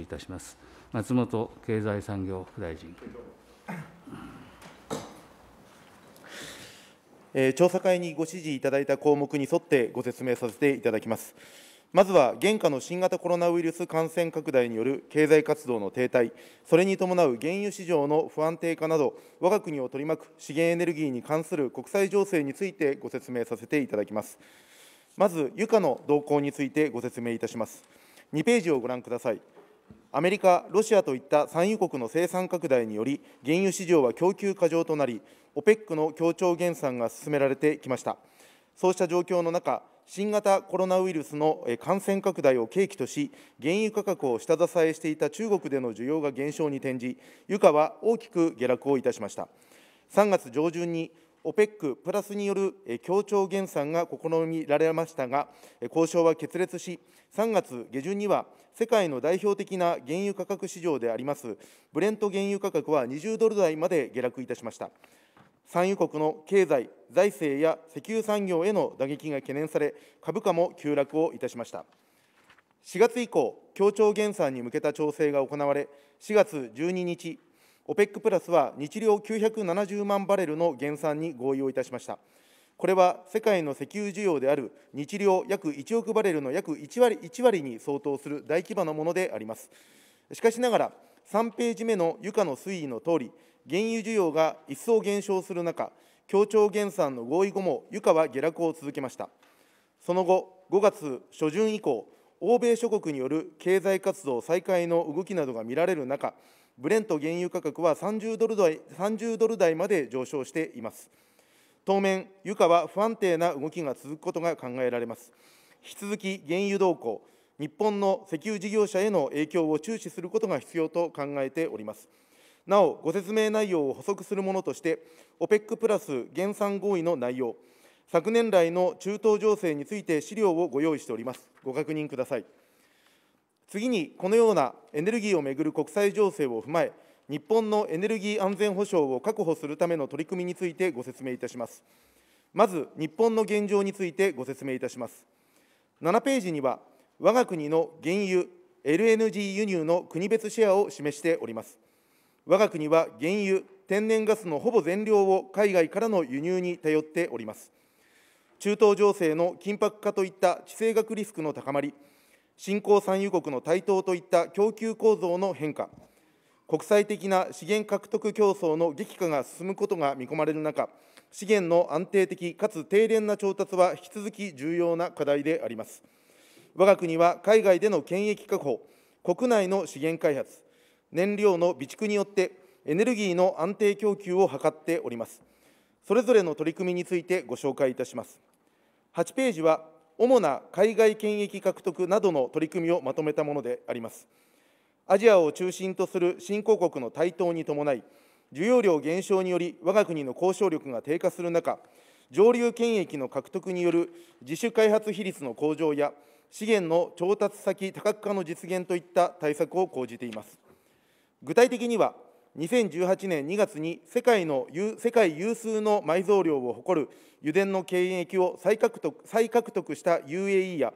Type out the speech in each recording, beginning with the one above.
いたします松本経済産業副大臣。調査会にご指示いただいた項目に沿ってご説明させていただきます。まずは、現下の新型コロナウイルス感染拡大による経済活動の停滞、それに伴う原油市場の不安定化など、我が国を取り巻く資源エネルギーに関する国際情勢についてご説明させていただきます。まず、油価の動向についてご説明いたします。2ページをご覧ください。アメリカ、ロシアといった産油国の生産拡大により、原油市場は供給過剰となり、OPEC の協調減産が進められてきました。そうした状況の中、新型コロナウイルスの感染拡大を契機とし、原油価格を下支えしていた中国での需要が減少に転じ、油価は大きく下落をいたしました。3月上旬に OPEC プラスによる協調減産が試みられましたが、交渉は決裂し、3月下旬には世界の代表的な原油価格市場であります、ブレント原油価格は20ドル台まで下落いたしました。産油国の経済、財政や石油産業への打撃が懸念され、株価も急落をいたしました。4月以降、協調減産に向けた調整が行われ、4月12日、OPEC プラスは日量970万バレルの減産に合意をいたしました。これは世界の石油需要である日量約1億バレルの約1割 ,1 割に相当する大規模なものであります。しかしながら、3ページ目の床の推移のとおり、原油需要が一層減少する中、協調減産の合意後も床は下落を続けました。その後、5月初旬以降、欧米諸国による経済活動再開の動きなどが見られる中、ブレント原油価格は30ドル台 ,30 ドル台まで上昇しています。当面、油価は不安定な動きが続くことが考えられます。引き続き原油動向、日本の石油事業者への影響を注視することが必要と考えております。なお、ご説明内容を補足するものとして、OPEC プラス減産合意の内容、昨年来の中東情勢について資料をご用意しております。ご確認ください。次にこのようなエネルギーをめぐる国際情勢を踏まえ、日本のエネルギー安全保障を確保するための取り組みについてご説明いたします。まず、日本の現状についてご説明いたします。7ページには、我が国の原油、LNG 輸入の国別シェアを示しております。我が国は原油、天然ガスのほぼ全量を海外からの輸入に頼っております。中東情勢の緊迫化といった地政学リスクの高まり、新興産油国の台頭といった供給構造の変化、国際的な資源獲得競争の激化が進むことが見込まれる中、資源の安定的かつ低廉な調達は引き続き重要な課題であります。我が国は海外での権益確保、国内の資源開発、燃料の備蓄によってエネルギーの安定供給を図っております。それぞれの取り組みについてご紹介いたします。8ページは主な海外権益獲得などの取り組みをまとめたものであります。アジアを中心とする新興国の台頭に伴い、需要量減少により我が国の交渉力が低下する中、上流権益の獲得による自主開発比率の向上や、資源の調達先多角化の実現といった対策を講じています。具体的には、2018年2月に世界の世界有数の埋蔵量を誇る油田の権益を再獲得再獲得した UAE や、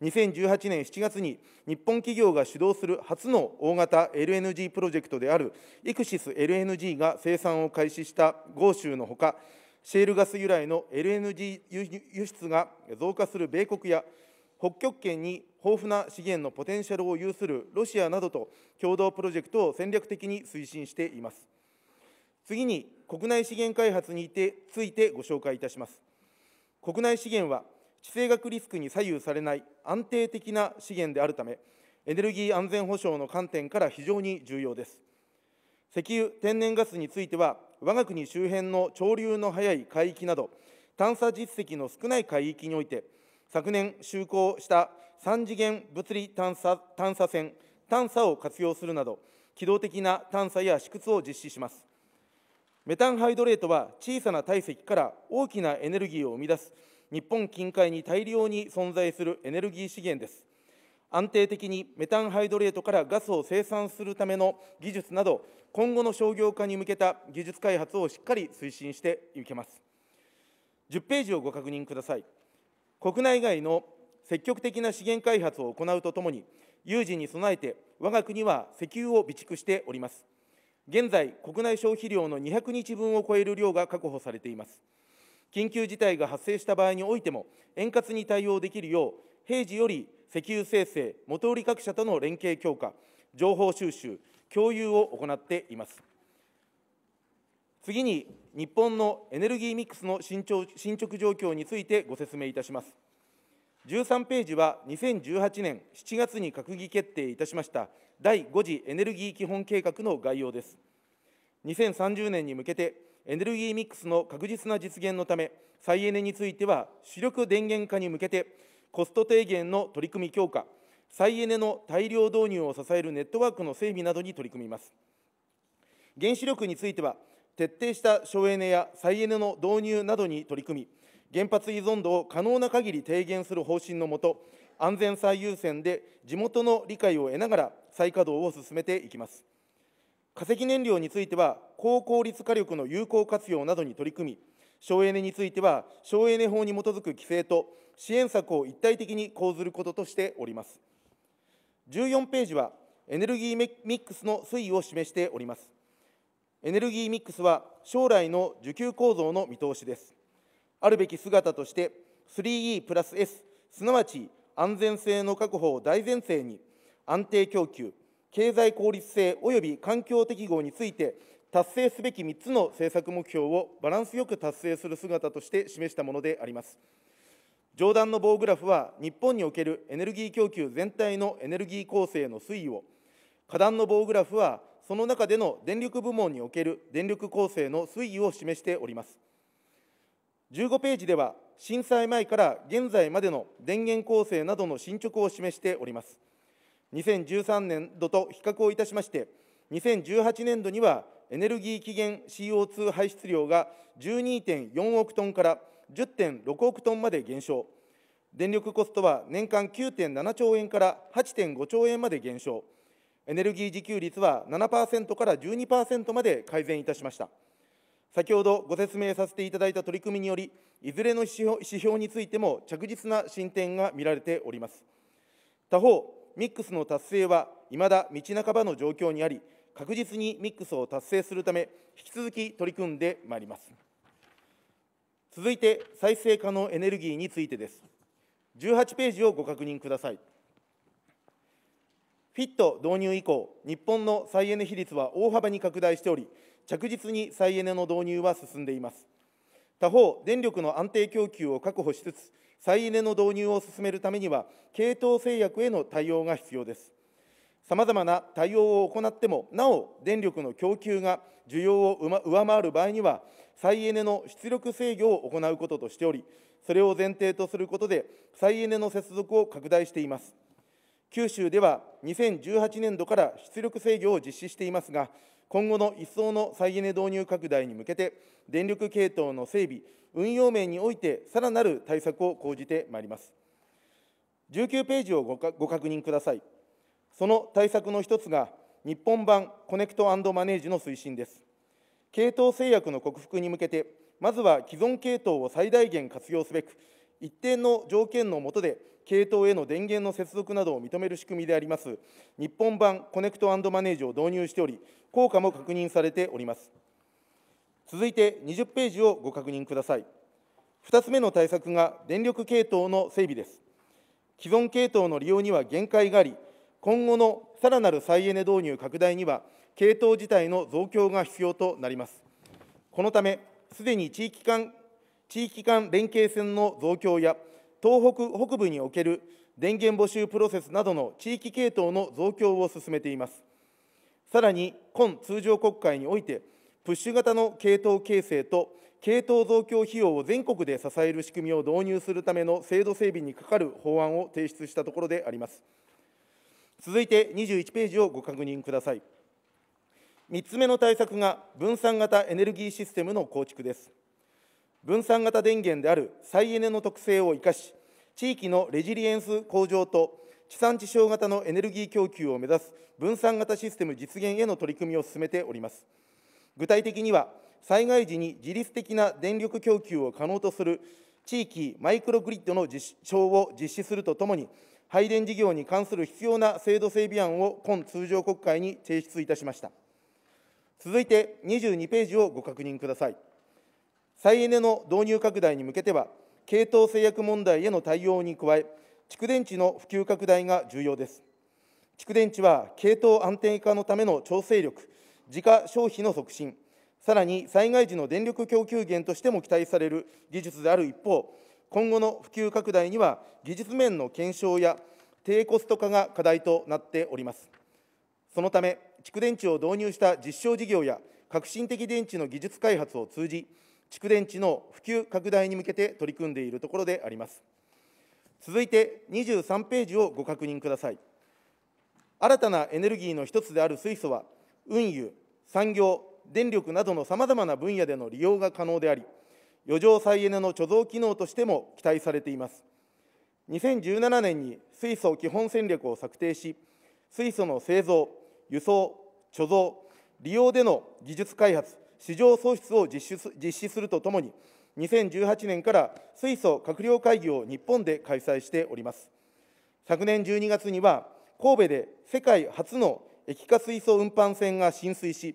2018年7月に日本企業が主導する初の大型 LNG プロジェクトであるイクシス LNG が生産を開始した豪州のほか、シェールガス由来の LNG 輸出が増加する米国や、北極圏に豊富な資源のポテンシャルを有するロシアなどと共同プロジェクトを戦略的に推進しています。次に国内資源開発についてご紹介いたします。国内資源は、地政学リスクに左右されない安定的な資源であるため、エネルギー安全保障の観点から非常に重要です。石油・天然ガスについては、我が国周辺の潮流の速い海域など、探査実績の少ない海域において、昨年就航した3次元物理探査探査船、探査を活用するなど、機動的な探査や試掘を実施します。メタンハイドレートは小さな体積から大きなエネルギーを生み出す日本近海に大量に存在するエネルギー資源です。安定的にメタンハイドレートからガスを生産するための技術など、今後の商業化に向けた技術開発をしっかり推進していけます。10ページをご確認ください。国内外の積極的な資源開発を行うとともに、有事に備えて、我が国は石油を備蓄しております。現在、国内消費量の200日分を超える量が確保されています。緊急事態が発生した場合においても、円滑に対応できるよう、平時より石油生成、元売り各社との連携強化、情報収集、共有を行っています。次に、日本のエネルギーミックスの進捗進捗状況についてご説明いたします。13ページは2018年7月に閣議決定いたしました第5次エネルギー基本計画の概要です。2030年に向けて、エネルギーミックスの確実な実現のため、再エネについては、主力電源化に向けて、コスト低減の取り組み強化、再エネの大量導入を支えるネットワークの整備などに取り組みます。原子力については、徹底した省エネや再エネの導入などに取り組み、原発依存度を可能な限り低減する方針のもと、安全最優先で地元の理解を得ながら再稼働を進めていきます。化石燃料については、高効率火力の有効活用などに取り組み、省エネについては、省エネ法に基づく規制と支援策を一体的に講ずることとしております。14ページは、エネルギーミックスの推移を示しております。エネルギーミックスは将来の需給構造の見通しです。あるべき姿として、3E プラス S、すなわち安全性の確保を大前提に、安定供給、経済効率性及び環境適合について、達成すべき3つの政策目標をバランスよく達成する姿として示したものであります。上段の棒グラフは、日本におけるエネルギー供給全体のエネルギー構成の推移を、下段の棒グラフは、その中での電力部門における電力構成の推移を示しております。15ページでは、震災前から現在までの電源構成などの進捗を示しております。2013年度と比較をいたしまして、2018年度にはエネルギー期限 CO2 排出量が12.4億トンから10.6億トンまで減少、電力コストは年間9.7兆円から8.5兆円まで減少、エネルギー自給率は7%から12%まで改善いたしました。先ほどご説明させていただいた取り組みにより、いずれの指標指標についても着実な進展が見られております。他方、ミックスの達成はいまだ道半ばの状況にあり、確実にミックスを達成するため、引き続き取り組んでまいります。続いて、再生可能エネルギーについてです。18ページをご確認ください。フィット導入以降、日本の再エネ比率は大幅に拡大しており、着実に再エネの導入は進んでいます。他方、電力の安定供給を確保しつつ、再エネの導入を進めるためには、系統制約への対応が必要です。さまざまな対応を行っても、なお電力の供給が需要を上回る場合には、再エネの出力制御を行うこととしており、それを前提とすることで、再エネの接続を拡大しています。九州では2018年度から出力制御を実施していますが、今後の一層の再エネ導入拡大に向けて、電力系統の整備、運用面において、さらなる対策を講じてまいります。19ページをごご確認ください。その対策の一つが、日本版コネクトマネージの推進です。系統制約の克服に向けて、まずは既存系統を最大限活用すべく、一定の条件の下で系統への電源の接続などを認める仕組みであります日本版コネクトマネージを導入しており、効果も確認されております。続いて20ページをご確認ください。2つ目の対策が電力系統の整備です。既存系統の利用には限界があり、今後のさらなる再エネ導入拡大には、系統自体の増強が必要となります。このため、すでに地域間地域間連携線の増強や東北北部における電源募集プロセスなどの地域系統の増強を進めています。さらに、今通常国会において、プッシュ型の系統形成と系統増強費用を全国で支える仕組みを導入するための制度整備にかかる法案を提出したところであります。続いて21ページをご確認ください。3つ目の対策が分散型エネルギーシステムの構築です。分散型電源である再エネの特性を生かし、地域のレジリエンス向上と地産地消型のエネルギー供給を目指す分散型システム実現への取り組みを進めております。具体的には、災害時に自律的な電力供給を可能とする地域マイクログリッドの実証を実施するとともに、配電事業に関する必要な制度整備案を今通常国会に提出いたしました。続いて22ページをご確認ください。再エネの導入拡大に向けては、系統制約問題への対応に加え、蓄電池の普及拡大が重要です。蓄電池は系統安定化のための調整力、自家消費の促進、さらに災害時の電力供給源としても期待される技術である一方、今後の普及拡大には技術面の検証や低コスト化が課題となっております。そのため、蓄電池を導入した実証事業や革新的電池の技術開発を通じ、蓄電池の普及拡大に向けて取り組んでいるところであります。続いて23ページをご確認ください。新たなエネルギーの一つである水素は、運輸、産業、電力などのさまざまな分野での利用が可能であり、余剰再エネの貯蔵機能としても期待されています。2017年に水素基本戦略を策定し、水素の製造、輸送、貯蔵、利用での技術開発、市場創出を実施するとともに、2018年から水素閣僚会議を日本で開催しております。昨年12月には、神戸で世界初の液化水素運搬船が浸水し、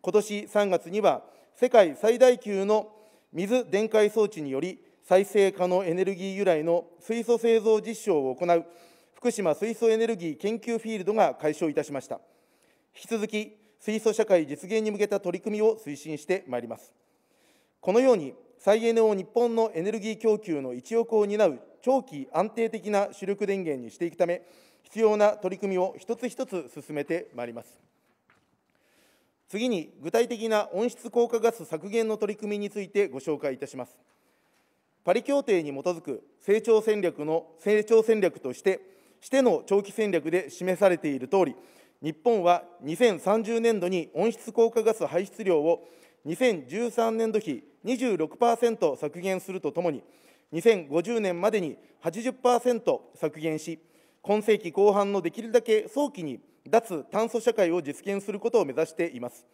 今年3月には世界最大級の水電解装置により再生可能エネルギー由来の水素製造実証を行う福島水素エネルギー研究フィールドが開所いたしました。引き続き水素社会実現に向けた取り組みを推進してまいります。このように、再エネを日本のエネルギー供給の一翼を担う長期安定的な主力電源にしていくため、必要な取り組みを一つ一つ進めてまいります。次に、具体的な温室効果ガス削減の取り組みについてご紹介いたします。パリ協定に基づく成長戦略の成長戦略として、しての長期戦略で示されているとおり、日本は2030年度に温室効果ガス排出量を2013年度比26%削減するとともに、2050年までに80%削減し、今世紀後半のできるだけ早期に脱炭素社会を実現することを目指しています。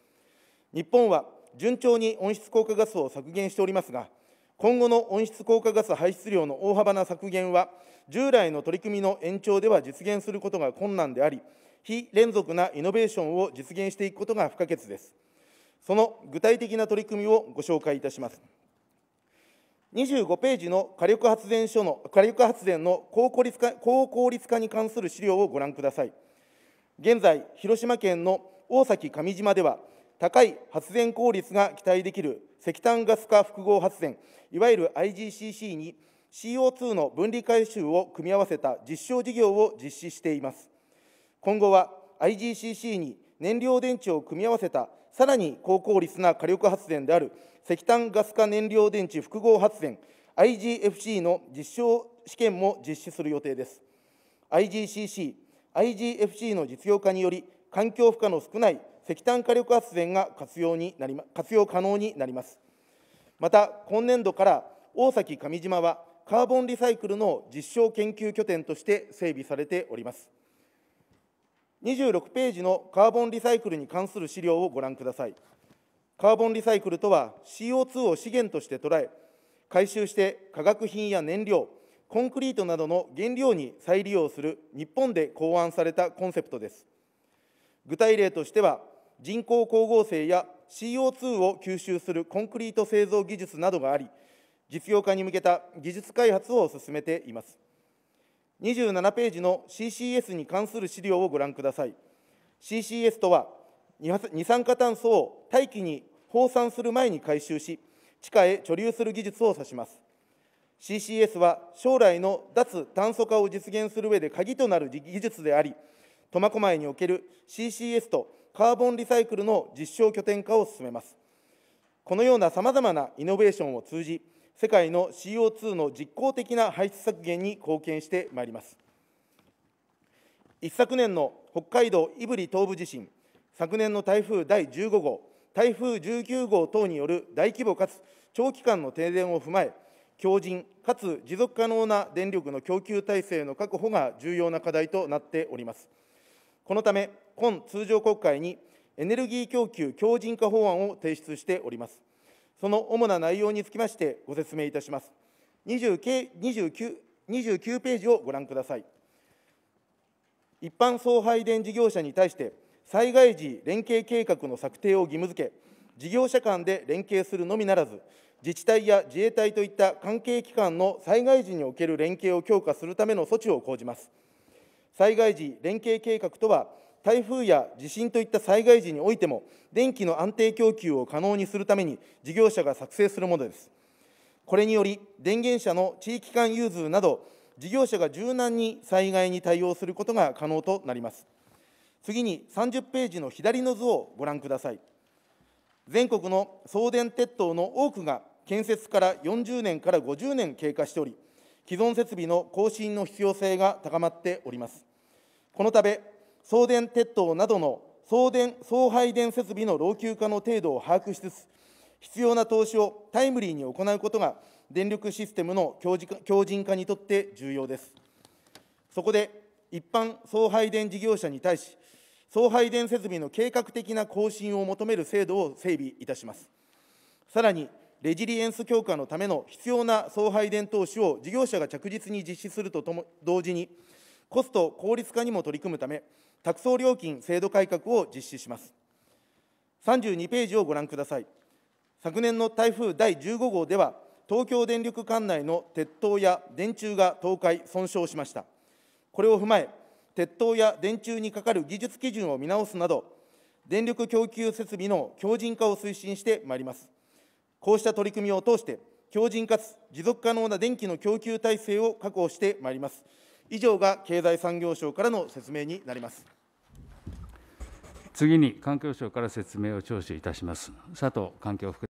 日本は順調に温室効果ガスを削減しておりますが、今後の温室効果ガス排出量の大幅な削減は、従来の取り組みの延長では実現することが困難であり、非連続なイノベーションを実現していくことが不可欠です。その具体的な取り組みをご紹介いたします。25ページの火力発電所の火力発電の高効率化高効率化に関する資料をご覧ください。現在、広島県の大崎上島では、高い発電効率が期待できる石炭ガス化複合発電、いわゆる IGCC に CO2 の分離回収を組み合わせた実証事業を実施しています。今後は IGCC に燃料電池を組み合わせたさらに高効率な火力発電である石炭ガス化燃料電池複合発電 IGFC の実証試験も実施する予定です IGCC、IGFC の実用化により環境負荷の少ない石炭火力発電が活用になり、ま、活用可能になりますまた今年度から大崎上島はカーボンリサイクルの実証研究拠点として整備されております26ページのカーボンリサイクルに関する資料をご覧ください。カーボンリサイクルとは CO2 を資源として捉え、回収して化学品や燃料、コンクリートなどの原料に再利用する日本で考案されたコンセプトです。具体例としては、人工光合成や CO2 を吸収するコンクリート製造技術などがあり、実用化に向けた技術開発を進めています。27ページの CCS に関する資料をご覧ください。CCS とは、二酸化炭素を大気に放散する前に回収し、地下へ貯留する技術を指します。CCS は将来の脱炭素化を実現する上で鍵となる技術であり、苫小牧における CCS とカーボンリサイクルの実証拠点化を進めます。このようなさまざまなイノベーションを通じ、世界の CO2 の実効的な排出削減に貢献してまいります。一昨年の北海道胆振東部地震、昨年の台風第15号、台風19号等による大規模かつ長期間の停電を踏まえ、強靭かつ持続可能な電力の供給体制の確保が重要な課題となっております。このため、今通常国会にエネルギー供給強靭化法案を提出しております。その主な内容につきましてご説明いたします。29, 29, 29ページをご覧ください。一般送配電事業者に対して、災害時連携計画の策定を義務付け、事業者間で連携するのみならず、自治体や自衛隊といった関係機関の災害時における連携を強化するための措置を講じます。災害時連携計画とは、台風や地震といった災害時においても、電気の安定供給を可能にするために、事業者が作成するものです。これにより、電源車の地域間融通など、事業者が柔軟に災害に対応することが可能となります。次に30ページの左の図をご覧ください。全国の送電鉄塔の多くが建設から40年から50年経過しており、既存設備の更新の必要性が高まっております。このため、送電鉄塔などの送電送配電設備の老朽化の程度を把握しつつ、必要な投資をタイムリーに行うことが、電力システムの強靭化にとって重要です。そこで、一般送配電事業者に対し、送配電設備の計画的な更新を求める制度を整備いたします。さらに、レジリエンス強化のための必要な送配電投資を事業者が着実に実施するととも同時に、コスト効率化にも取り組むため、託送料金制度改革を実施します。32ページをご覧ください。昨年の台風第15号では、東京電力管内の鉄塔や電柱が倒壊、損傷しました。これを踏まえ、鉄塔や電柱にかかる技術基準を見直すなど、電力供給設備の強靭化を推進してまいります。こうした取り組みを通して、強靭かつ持続可能な電気の供給体制を確保してまいります。以上が経済産業省からの説明になります。次に環境省から説明を聴取いたします。佐藤環境